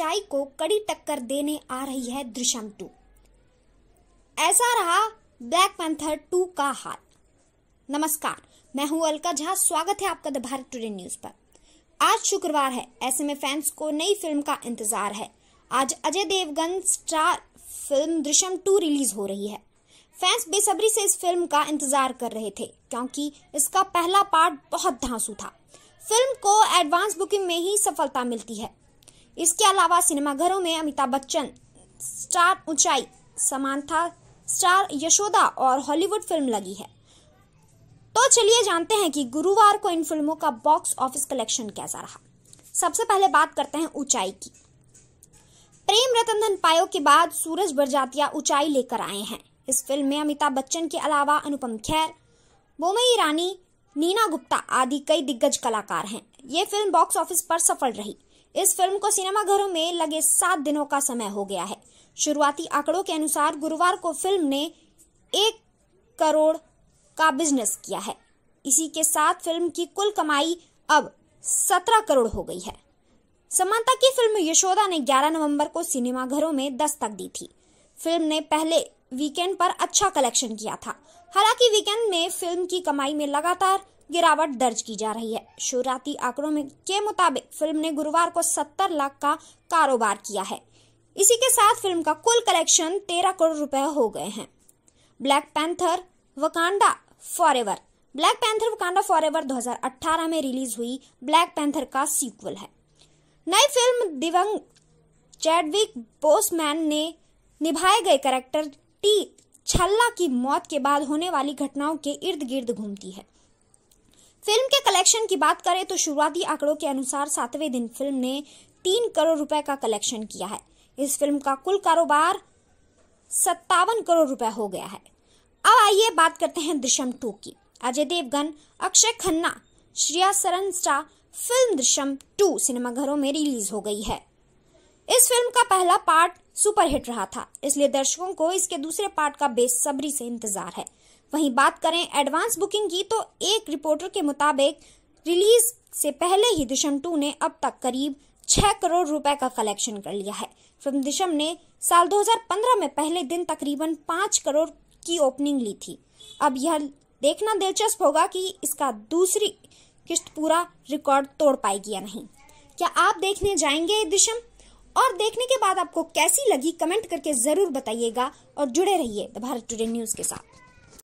सच्चाई को कड़ी टक्कर देने आ रही है दृश्यम टू ऐसा रहा ब्लैक पैंथर टू का हाल नमस्कार मैं हूं अलका झा स्वागत है आपका द भारत टुडे न्यूज पर आज शुक्रवार है ऐसे में फैंस को नई फिल्म का इंतजार है आज Ajay Devgan star film Drishyam two release हो रही है फैंस बेसब्री से इस फिल्म का इंतजार कर रहे थे क्योंकि इसका पहला पार्ट बहुत धांसू था फिल्म को एडवांस बुकिंग में ही सफलता मिलती है इसके अलावा सिनेमाघरों में अमिताभ बच्चन स्टार ऊंचाई समानता स्टार यशोदा और हॉलीवुड फिल्म लगी है तो चलिए जानते हैं कि गुरुवार को इन फिल्मों का बॉक्स ऑफिस कलेक्शन कैसा रहा सबसे पहले बात करते हैं ऊंचाई की प्रेम रतन धन पायो के बाद सूरज बरजातिया ऊंचाई लेकर आए हैं इस फिल्म में अमिताभ बच्चन के अलावा अनुपम खैर बोमई ईरानी नीना गुप्ता आदि कई दिग्गज कलाकार हैं ये फिल्म बॉक्स ऑफिस पर सफल रही इस फिल्म को सिनेमाघरों में लगे सात दिनों का समय हो गया है शुरुआती आंकड़ों के अनुसार गुरुवार को फिल्म ने एक करोड़ का बिजनेस किया है इसी के साथ फिल्म की कुल कमाई अब सत्रह करोड़ हो गई है समानता की फिल्म यशोदा ने 11 नवंबर को सिनेमाघरों में दस्तक दी थी फिल्म ने पहले वीकेंड पर अच्छा कलेक्शन किया था हालांकि वीकेंड में फिल्म की कमाई में लगातार गिरावट दर्ज की जा रही है शुरुआती आंकड़ों में के मुताबिक फिल्म ने गुरुवार को 70 लाख का कारोबार किया है इसी के साथ फिल्म का कुल कलेक्शन 13 करोड़ रुपए हो गए हैं Black Panther Wakanda Forever Black Panther Wakanda Forever 2018 में रिलीज हुई ब्लैक पैंथर का सीक्वल है नई फिल्म दिवंग चैडविक बोसमैन ने निभाए गए करेक्टर टी छल्ला की मौत के बाद होने वाली घटनाओं के इर्द गिर्द घूमती है फिल्म के कलेक्शन की बात करें तो शुरुआती आंकड़ों के अनुसार सातवें दिन फिल्म ने तीन करोड़ रुपए का कलेक्शन किया है इस फिल्म का कुल कारोबार सत्तावन करोड़ रुपए हो गया है अब आइए बात करते हैं दृश्यम टू की अजय देवगन अक्षय खन्ना श्रेया स्टा फिल्म दृश्यम टू सिनेमाघरों में रिलीज हो गई है इस फिल्म का पहला पार्ट सुपरहिट रहा था इसलिए दर्शकों को इसके दूसरे पार्ट का बेसब्री से इंतजार है वहीं बात करें एडवांस बुकिंग की तो एक रिपोर्टर के मुताबिक रिलीज से पहले ही दिशम टू ने अब तक करीब छह करोड़ रुपए का कलेक्शन कर लिया है फिल्म दिशम ने साल 2015 में पहले दिन तकरीबन पांच करोड़ की ओपनिंग ली थी अब यह देखना दिलचस्प होगा कि इसका दूसरी किस्त पूरा रिकॉर्ड तोड़ पाएगी या नहीं क्या आप देखने जाएंगे दिशम और देखने के बाद आपको कैसी लगी कमेंट करके जरूर बताइएगा और जुड़े रहिए द भारत टुडे न्यूज के साथ